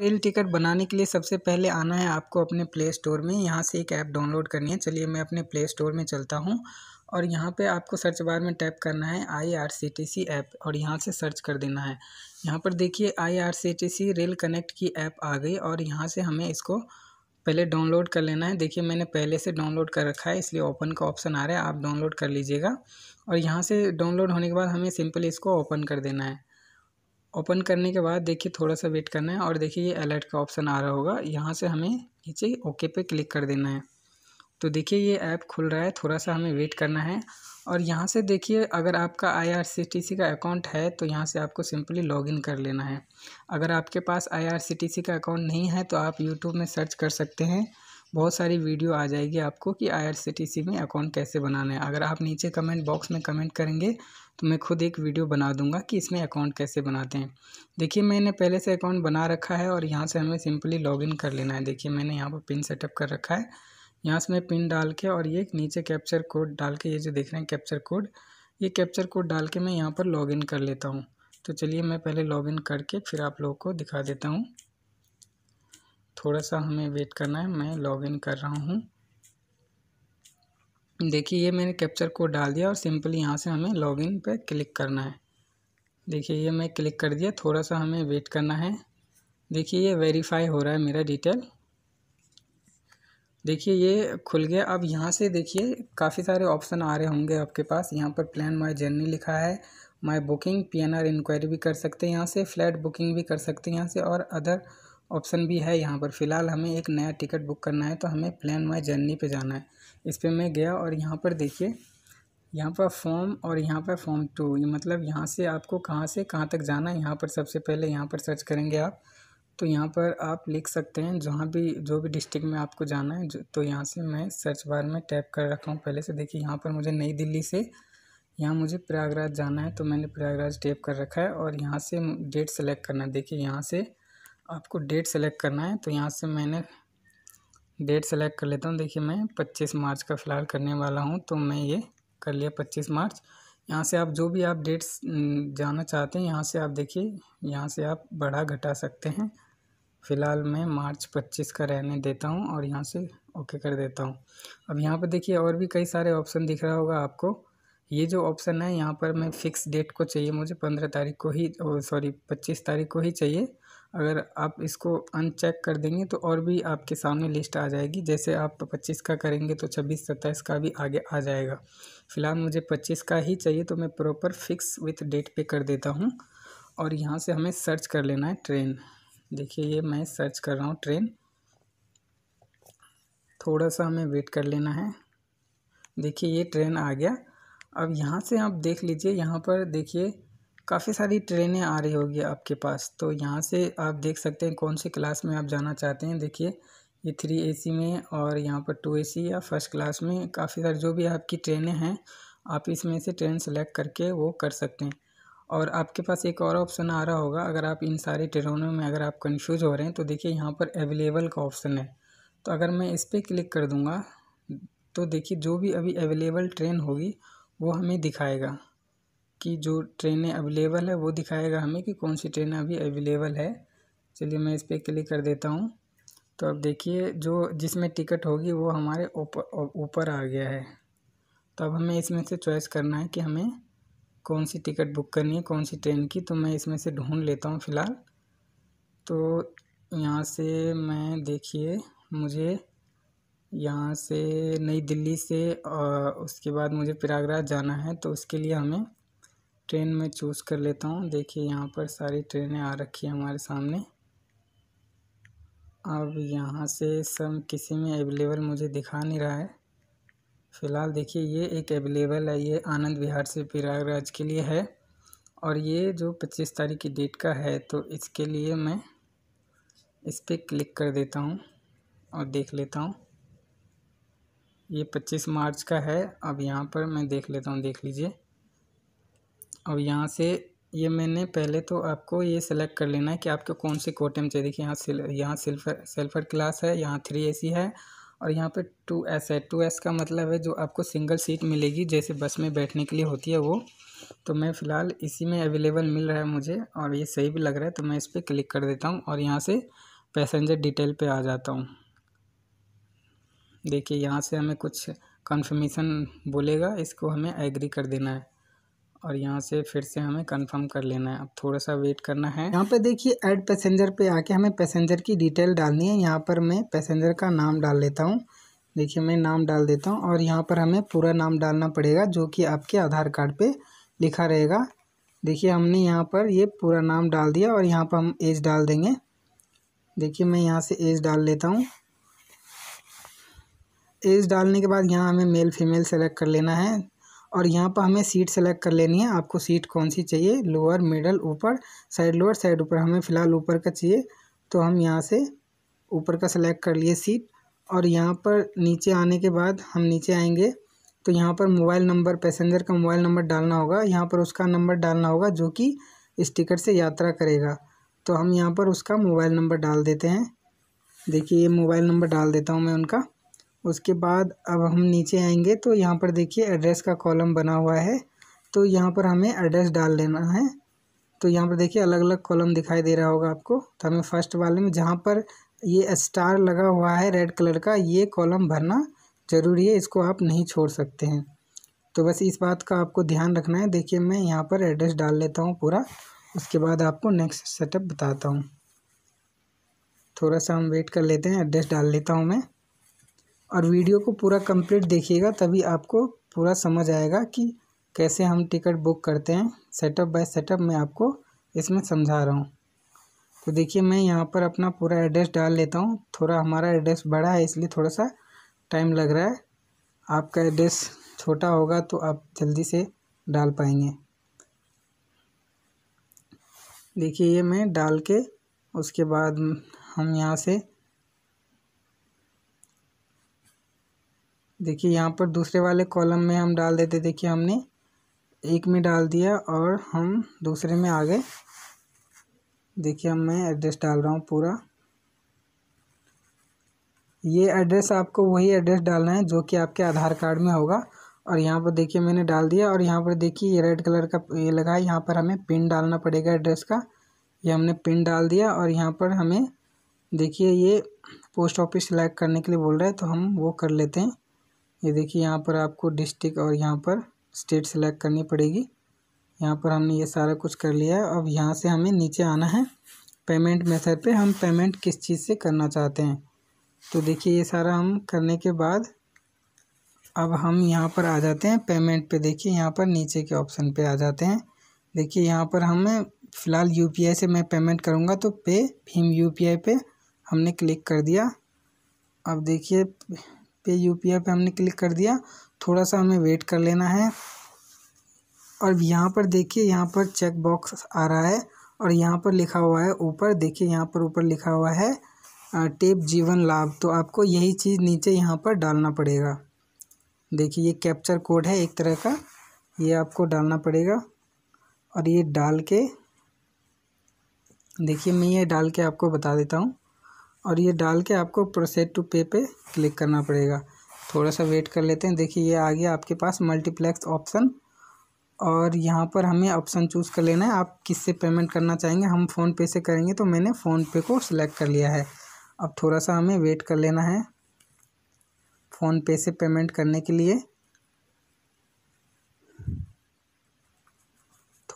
rail ticket बनाने के लिए सबसे पहले आना है आपको अपने प्ले स्टोर में यहाँ से एक ऐप डाउनलोड करनी है चलिए मैं अपने प्ले स्टोर में चलता हूँ और यहाँ पे आपको सर्च बार में टैप करना है I R C T C app और यहाँ से सर्च कर देना है यहाँ पर देखिए I R C T C rail connect की ऐप आ गई और यहाँ से हमें इसको पहले डाउनलोड कर लेना है देखिए मैंने पहले से डाउनलोड कर रखा है इसलिए ओपन का ऑप्शन आ रहा है आप डाउनलोड कर लीजिएगा और यहाँ से डाउनलोड होने के बाद हमें सिंपल इसको ओपन कर देना है ओपन करने के बाद देखिए थोड़ा सा वेट करना है और देखिए ये अलर्ट का ऑप्शन आ रहा होगा यहाँ से हमें नीचे ओके पे क्लिक कर देना है तो देखिए ये ऐप खुल रहा है थोड़ा सा हमें वेट करना है और यहाँ से देखिए अगर आपका आईआरसीटीसी का अकाउंट है तो यहाँ से आपको सिंपली लॉगिन कर लेना है अगर आपके पास आईआरसीटीसी का अकाउंट नहीं है तो आप यूट्यूब में सर्च कर सकते हैं बहुत सारी वीडियो आ जाएगी आपको कि आईआरसीटीसी में अकाउंट कैसे बनाना है अगर आप नीचे कमेंट बॉक्स में कमेंट करेंगे तो मैं खुद एक वीडियो बना दूंगा कि इसमें अकाउंट कैसे बनाते हैं देखिए मैंने पहले से अकाउंट बना रखा है और यहाँ से हमें सिंपली लॉगिन कर लेना है देखिए मैंने यहाँ पर पिन सेटअप कर रखा है यहाँ से मैं पिन डाल के और ये नीचे कैप्चर कोड डाल के ये जो देख रहे हैं कैप्चर कोड ये कैप्चर कोड डाल के मैं यहाँ पर लॉगिन कर लेता हूँ तो चलिए मैं पहले लॉगिन करके फिर आप लोगों को दिखा देता हूँ थोड़ा सा हमें वेट करना है मैं लॉगिन कर रहा हूँ देखिए ये मैंने कैप्चर कोड डाल दिया और सिंपली यहाँ से हमें लॉगिन पे क्लिक करना है देखिए ये मैं क्लिक कर दिया थोड़ा सा हमें वेट करना है देखिए ये वेरीफाई हो रहा है मेरा डिटेल देखिए ये खुल गया अब यहाँ से देखिए काफ़ी सारे ऑप्शन आ रहे होंगे आपके पास यहाँ पर प्लान माई जर्नी लिखा है my booking P N R enquiry भी कर सकते हैं यहाँ से फ्लैट बुकिंग भी कर सकते हैं यहाँ से और अदर ऑप्शन भी है यहाँ पर फ़िलहाल हमें एक नया टिकट बुक करना है तो हमें प्लान माई जर्नी पे जाना है इस पर मैं गया और यहाँ पर देखिए यहाँ पर फॉर्म और यहाँ पर फॉर्म टू ये मतलब यहाँ से आपको कहाँ से कहाँ तक जाना है यहाँ पर सबसे पहले यहाँ पर सर्च करेंगे आप तो यहाँ पर आप लिख सकते हैं जहाँ भी जो भी डिस्ट्रिक्ट में आपको जाना है तो यहाँ से मैं सर्च बार में टैप कर रखा हूँ पहले से देखिए यहाँ पर मुझे नई दिल्ली से यहाँ मुझे प्रयागराज जाना है तो मैंने प्रयागराज टैप कर रखा है और यहाँ से डेट सेलेक्ट करना है देखिए यहाँ से आपको डेट सेलेक्ट करना है तो यहाँ से मैंने डेट सेलेक्ट कर लेता हूँ देखिए मैं पच्चीस मार्च का फ़िलहाल करने वाला हूँ तो मैं ये कर लिया पच्चीस मार्च यहाँ से आप जो भी आप डेट्स जाना चाहते हैं यहाँ से आप देखिए यहाँ से आप बढ़ा घटा सकते हैं फ़िलहाल मैं मार्च पच्चीस का रहने देता हूँ और यहाँ से ओके कर देता हूँ अब यहाँ पर देखिए और भी कई सारे ऑप्शन दिख रहा होगा आपको ये जो ऑप्शन है यहाँ पर मैं फ़िक्स डेट को चाहिए मुझे पंद्रह तारीख को ही सॉरी पच्चीस तारीख को ही चाहिए अगर आप इसको अनचेक कर देंगे तो और भी आपके सामने लिस्ट आ जाएगी जैसे आप पच्चीस का करेंगे तो छब्बीस सत्ताईस का भी आगे आ जाएगा फ़िलहाल मुझे पच्चीस का ही चाहिए तो मैं प्रॉपर फिक्स विथ डेट पे कर देता हूँ और यहाँ से हमें सर्च कर लेना है ट्रेन देखिए ये मैं सर्च कर रहा हूँ ट्रेन थोड़ा सा हमें वेट कर लेना है देखिए ये ट्रेन आ गया अब यहाँ से आप देख लीजिए यहाँ पर देखिए काफ़ी सारी ट्रेनें आ रही होगी आपके पास तो यहाँ से आप देख सकते हैं कौन सी क्लास में आप जाना चाहते हैं देखिए ये थ्री एसी में और यहाँ पर टू एसी या फर्स्ट क्लास में काफ़ी सारी जो भी आपकी ट्रेनें हैं आप इसमें से ट्रेन सेलेक्ट करके वो कर सकते हैं और आपके पास एक और ऑप्शन आ रहा होगा अगर आप इन सारी ट्रेनों में अगर आप कन्फ्यूज़ हो रहे हैं तो देखिए यहाँ पर अवेलेबल का ऑप्शन है तो अगर मैं इस पर क्लिक कर दूँगा तो देखिए जो भी अभी अवेलेबल ट्रेन होगी वो हमें दिखाएगा की जो ट्रेनें अवेलेबल है वो दिखाएगा हमें कि कौन सी ट्रेन अभी अवेलेबल है चलिए मैं इस पर क्लिक कर देता हूँ तो अब देखिए जो जिसमें टिकट होगी वो हमारे ऊपर ऊपर आ गया है तो अब हमें इसमें से चॉइस करना है कि हमें कौन सी टिकट बुक करनी है कौन सी ट्रेन की तो मैं इसमें से ढूंढ लेता हूँ फ़िलहाल तो यहाँ से मैं देखिए मुझे यहाँ से नई दिल्ली से उसके बाद मुझे प्रयागराज जाना है तो उसके लिए हमें ट्रेन में चूज़ कर लेता हूँ देखिए यहाँ पर सारी ट्रेनें आ रखी हैं हमारे सामने अब यहाँ से सब किसी में अवेलेबल मुझे दिखा नहीं रहा है फ़िलहाल देखिए ये एक अवेलेबल है ये आनंद विहार से प्रयागराज के लिए है और ये जो पच्चीस तारीख की डेट का है तो इसके लिए मैं इस पर क्लिक कर देता हूँ और देख लेता हूँ ये पच्चीस मार्च का है अब यहाँ पर मैं देख लेता हूँ देख लीजिए और यहाँ से ये मैंने पहले तो आपको ये सिलेक्ट कर लेना है कि आपको कौन सी में चाहिए देखिए यहाँ सिल यहाँ सिल्फर सिल्फर क्लास है यहाँ थ्री ए है और यहाँ पे टू एस है टू एस का मतलब है जो आपको सिंगल सीट मिलेगी जैसे बस में बैठने के लिए होती है वो तो मैं फ़िलहाल इसी में अवेलेबल मिल रहा है मुझे और ये सही भी लग रहा है तो मैं इस पर क्लिक कर देता हूँ और यहाँ से पैसेंजर डिटेल पे आ जाता हूँ देखिए यहाँ से हमें कुछ कन्फर्मेशन बोलेगा इसको हमें एग्री कर देना है और यहाँ से फिर से हमें कंफर्म कर लेना है अब थोड़ा सा वेट करना है यहाँ पे देखिए ऐड पैसेंजर पे आके हमें पैसेंजर की डिटेल डालनी है यहाँ पर मैं पैसेंजर का नाम डाल लेता हूँ देखिए मैं नाम डाल देता हूँ और यहाँ पर हमें पूरा नाम डालना पड़ेगा जो कि आपके आधार कार्ड पर लिखा रहेगा देखिए हमने यहाँ पर ये पूरा नाम डाल दिया और यहाँ पर हम एज डाल देंगे देखिए मैं यहाँ से एज डाल लेता हूँ एज डालने के बाद यहाँ हमें मेल फीमेल सेलेक्ट कर लेना है और यहाँ पर हमें सीट सेलेक्ट कर लेनी है आपको सीट कौन सी चाहिए लोअर मिडल ऊपर साइड लोअर साइड ऊपर हमें फ़िलहाल ऊपर का चाहिए तो हम यहाँ से ऊपर का सेलेक्ट कर लिए सीट और यहाँ पर नीचे आने के बाद हम नीचे आएंगे तो यहाँ पर मोबाइल नंबर पैसेंजर का मोबाइल नंबर डालना होगा यहाँ पर उसका नंबर डालना होगा जो कि स्टिकर से यात्रा करेगा तो हम यहाँ पर उसका मोबाइल नंबर डाल देते हैं देखिए ये मोबाइल नंबर डाल देता हूँ मैं उनका उसके बाद अब हम नीचे आएंगे तो यहाँ पर देखिए एड्रेस का कॉलम बना हुआ है तो यहाँ पर हमें एड्रेस डाल लेना है तो यहाँ पर देखिए अलग अलग कॉलम दिखाई दे रहा होगा आपको तो हमें फर्स्ट वाले में जहाँ पर ये स्टार लगा हुआ है रेड कलर का ये कॉलम भरना ज़रूरी है इसको आप नहीं छोड़ सकते हैं तो बस इस बात का आपको ध्यान रखना है देखिए मैं यहाँ पर एड्रेस डाल लेता हूँ पूरा उसके बाद आपको नेक्स्ट सेटअप बताता हूँ थोड़ा सा हम वेट कर लेते हैं एड्रेस डाल लेता हूँ मैं और वीडियो को पूरा कंप्लीट देखिएगा तभी आपको पूरा समझ आएगा कि कैसे हम टिकट बुक करते हैं सेटअप बाय सेटअप मैं आपको इसमें समझा रहा हूँ तो देखिए मैं यहाँ पर अपना पूरा एड्रेस डाल लेता हूँ थोड़ा हमारा एड्रेस बड़ा है इसलिए थोड़ा सा टाइम लग रहा है आपका एड्रेस छोटा होगा तो आप जल्दी से डाल पाएंगे देखिए ये मैं डाल के उसके बाद हम यहाँ से देखिए यहाँ पर दूसरे वाले कॉलम में हम डाल देते देखिए हमने एक में डाल दिया और हम दूसरे में आ गए देखिए अब मैं एड्रेस डाल रहा हूँ पूरा ये एड्रेस आपको वही एड्रेस डालना है जो कि आपके आधार कार्ड में होगा और यहाँ पर देखिए मैंने डाल दिया और यहाँ पर देखिए ये रेड कलर का ये लगा यहाँ पर हमें पिन डालना पड़ेगा एड्रेस का ये हमने पिन डाल दिया और यहाँ पर हमें देखिए ये पोस्ट ऑफिस सेलेक्ट करने के लिए बोल रहा है तो हम वो कर लेते हैं ये देखिए यहाँ पर आपको डिस्ट्रिक्ट और यहाँ पर स्टेट सेलेक्ट करनी पड़ेगी यहाँ पर हमने ये सारा कुछ कर लिया है अब यहाँ से हमें नीचे आना है पेमेंट मेथड पे हम पेमेंट किस चीज़ से करना चाहते हैं तो देखिए ये सारा हम करने के बाद अब हम यहाँ पर आ जाते हैं पेमेंट पे देखिए यहाँ पर नीचे के ऑप्शन पे आ जाते हैं देखिए यहाँ पर हमें फ़िलहाल यू से मैं पेमेंट करूँगा तो पे भीम यू पे हमने क्लिक कर दिया अब देखिए पे यू पी आई पे हमने क्लिक कर दिया थोड़ा सा हमें वेट कर लेना है और यहाँ पर देखिए यहाँ पर चेक बॉक्स आ रहा है और यहाँ पर लिखा हुआ है ऊपर देखिए यहाँ पर ऊपर लिखा हुआ है टेप जीवन लाभ तो आपको यही चीज़ नीचे यहाँ पर डालना पड़ेगा देखिए ये कैप्चर कोड है एक तरह का ये आपको डालना पड़ेगा और ये डाल के देखिए मैं ये डाल के आपको बता देता हूँ और ये डाल के आपको प्रोसेड टू पे पे क्लिक करना पड़ेगा थोड़ा सा वेट कर लेते हैं देखिए ये आ गया आपके पास मल्टीप्लेक्स ऑप्शन और यहाँ पर हमें ऑप्शन चूज़ कर लेना है आप किस से पेमेंट करना चाहेंगे हम फ़ोन पे से करेंगे तो मैंने फ़ोन पे को सिलेक्ट कर लिया है अब थोड़ा सा हमें वेट कर लेना है फ़ोन पे से पेमेंट करने के लिए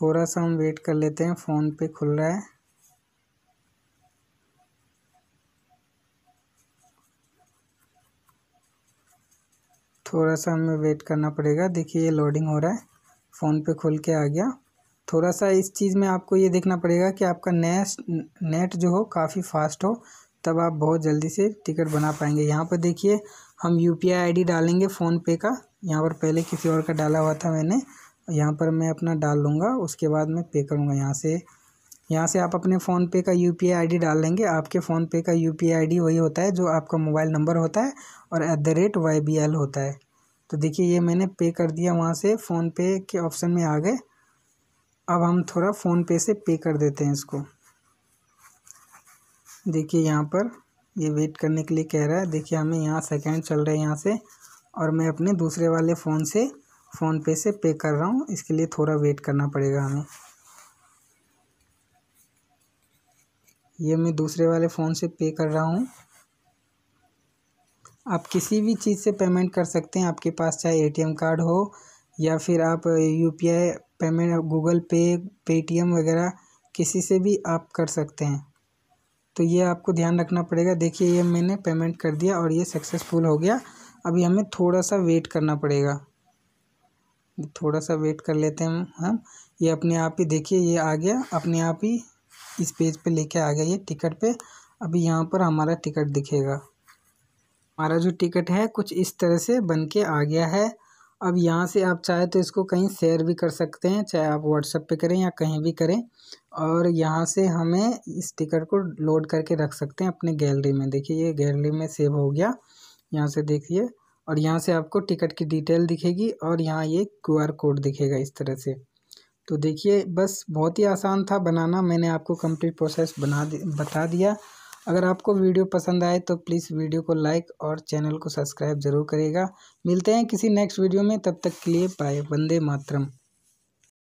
थोड़ा सा हम वेट कर लेते हैं फ़ोन पे खुल रहा है थोड़ा सा हमें वेट करना पड़ेगा देखिए ये लोडिंग हो रहा है फ़ोन पे खुल के आ गया थोड़ा सा इस चीज़ में आपको ये देखना पड़ेगा कि आपका नेट नेट जो हो काफ़ी फास्ट हो तब आप बहुत जल्दी से टिकट बना पाएंगे यहाँ पर देखिए हम यू पी आई डालेंगे फ़ोनपे का यहाँ पर पहले किसी और का डाला हुआ था मैंने यहाँ पर मैं अपना डाल लूँगा उसके बाद मैं पे करूँगा यहाँ से यहाँ से आप अपने फ़ोन पे का यू पी आई डाल लेंगे आपके फ़ोन पे का यू पी आई वही होता है जो आपका मोबाइल नंबर होता है और at the rate Y B L होता है तो देखिए ये मैंने पे कर दिया वहाँ से फ़ोन पे के ऑप्शन में आ गए अब हम थोड़ा फ़ोन पे से पे कर देते हैं इसको देखिए यहाँ पर ये वेट करने के लिए कह रहा है देखिए हमें यहाँ सेकेंड चल रहा है यहाँ से और मैं अपने दूसरे वाले फ़ोन से फ़ोन पे से पे कर रहा हूँ इसके लिए थोड़ा वेट करना पड़ेगा हमें ये मैं दूसरे वाले फ़ोन से पे कर रहा हूँ आप किसी भी चीज़ से पेमेंट कर सकते हैं आपके पास चाहे एटीएम कार्ड हो या फिर आप UPI payment Google Pay Paytm वगैरह किसी से भी आप कर सकते हैं तो ये आपको ध्यान रखना पड़ेगा देखिए ये मैंने पेमेंट कर दिया और ये सक्सेसफुल हो गया अभी हमें थोड़ा सा वेट करना पड़ेगा थोड़ा सा वेट कर लेते हैं हम ये अपने आप ही देखिए ये आ गया अपने आप ही इस पेज पे लेके आ गया ये टिकट पे अभी यहाँ पर हमारा टिकट दिखेगा हमारा जो टिकट है कुछ इस तरह से बन के आ गया है अब यहाँ से आप चाहे तो इसको कहीं शेयर भी कर सकते हैं चाहे आप व्हाट्सएप पे करें या कहीं भी करें और यहाँ से हमें इस टिकट को लोड करके रख सकते हैं अपने गैलरी में देखिए ये गैलरी में सेव हो गया यहाँ से देखिए और यहाँ से आपको टिकट की डिटेल दिखेगी और यहाँ ये क्यूआर कोड दिखेगा इस तरह से तो देखिए बस बहुत ही आसान था बनाना मैंने आपको कंप्लीट प्रोसेस बना बता दिया अगर आपको वीडियो पसंद आए तो प्लीज़ वीडियो को लाइक और चैनल को सब्सक्राइब ज़रूर करेगा मिलते हैं किसी नेक्स्ट वीडियो में तब तक के लिए बाय वंदे मातरम